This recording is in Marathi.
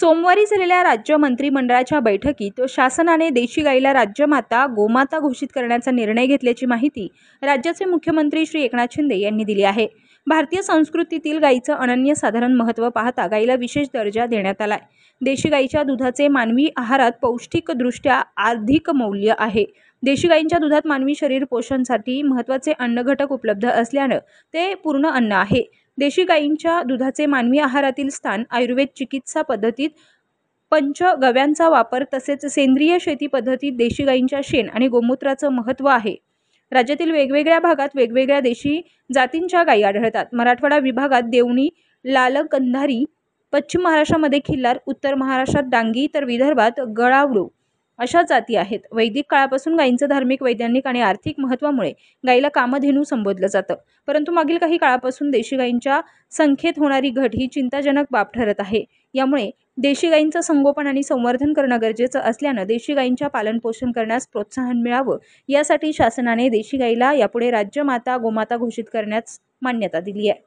सोमवारी झालेल्या राज्य मंत्रिमंडळाच्या बैठकीत शासनाने देशी गाईला राज्यमाता गोमाता घोषित करण्याचा निर्णय घेतल्याची माहिती राज्याचे मुख्यमंत्री श्री एकनाथ शिंदे यांनी दिली आहे भारतीय संस्कृतीतील गायीचं अनन्यसाधारण महत्त्व पाहता गाईला विशेष दर्जा देण्यात आला आहे देशी गाईच्या दुधाचे मानवी आहारात पौष्टिकदृष्ट्या अधिक मौल्य आहे देशी गाईंच्या दुधात मानवी शरीर पोषणसाठी महत्त्वाचे घटक उपलब्ध असल्यानं ते पूर्ण अन्न आहे देशी गाईंच्या दुधाचे मानवी आहारातील स्थान आयुर्वेद चिकित्सा पद्धतीत पंच गव्यांचा वापर तसेच सेंद्रिय शेती पद्धतीत देशी गायींच्या शेण आणि गोमूत्राचं महत्त्व आहे राज्यातील वेगवेगळ्या भागात वेगवेगळ्या देशी जातींच्या गायी आढळतात मराठवाडा विभागात देवणी लालकंधारी पश्चिम महाराष्ट्रामध्ये खिल्लार उत्तर महाराष्ट्रात डांगी तर विदर्भात गळावडू अशा जाती आहेत वैदिक काळापासून गायींचं धार्मिक वैज्ञानिक आणि आर्थिक महत्त्वामुळे गायीला कामधेनू संबोधलं जातं परंतु मागील काही काळापासून देशी गायींच्या संख्येत होणारी घट ही चिंताजनक बाब ठरत आहे यामुळे देशी गायींचं संगोपन आणि संवर्धन करणं गरजेचं असल्यानं देशी गायींच्या पालनपोषण करण्यास प्रोत्साहन मिळावं यासाठी शासनाने देशी गायीला यापुढे राज्यमाता गोमाता घोषित करण्यास मान्यता दिली आहे